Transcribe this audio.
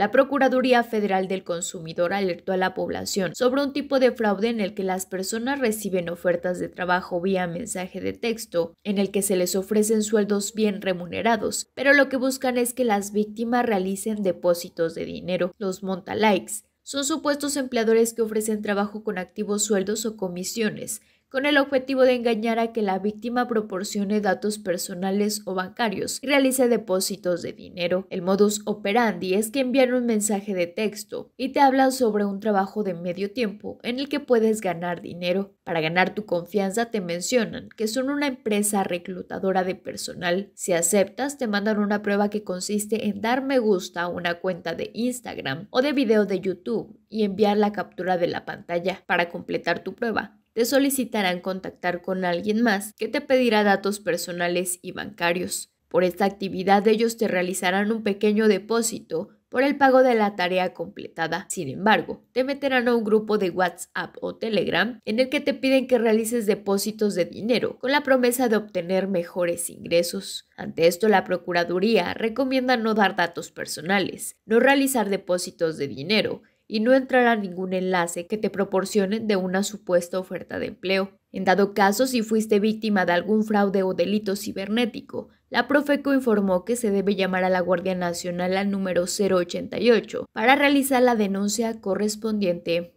La Procuraduría Federal del Consumidor alertó a la población sobre un tipo de fraude en el que las personas reciben ofertas de trabajo vía mensaje de texto, en el que se les ofrecen sueldos bien remunerados, pero lo que buscan es que las víctimas realicen depósitos de dinero, los montalikes. Son supuestos empleadores que ofrecen trabajo con activos sueldos o comisiones, con el objetivo de engañar a que la víctima proporcione datos personales o bancarios y realice depósitos de dinero. El modus operandi es que envían un mensaje de texto y te hablan sobre un trabajo de medio tiempo en el que puedes ganar dinero. Para ganar tu confianza te mencionan que son una empresa reclutadora de personal. Si aceptas, te mandan una prueba que consiste en dar me gusta a una cuenta de Instagram o de video de YouTube y enviar la captura de la pantalla para completar tu prueba te solicitarán contactar con alguien más que te pedirá datos personales y bancarios. Por esta actividad ellos te realizarán un pequeño depósito por el pago de la tarea completada. Sin embargo, te meterán a un grupo de WhatsApp o Telegram en el que te piden que realices depósitos de dinero con la promesa de obtener mejores ingresos. Ante esto, la Procuraduría recomienda no dar datos personales, no realizar depósitos de dinero y no entrará ningún enlace que te proporcione de una supuesta oferta de empleo. En dado caso, si fuiste víctima de algún fraude o delito cibernético, la Profeco informó que se debe llamar a la Guardia Nacional al número 088 para realizar la denuncia correspondiente.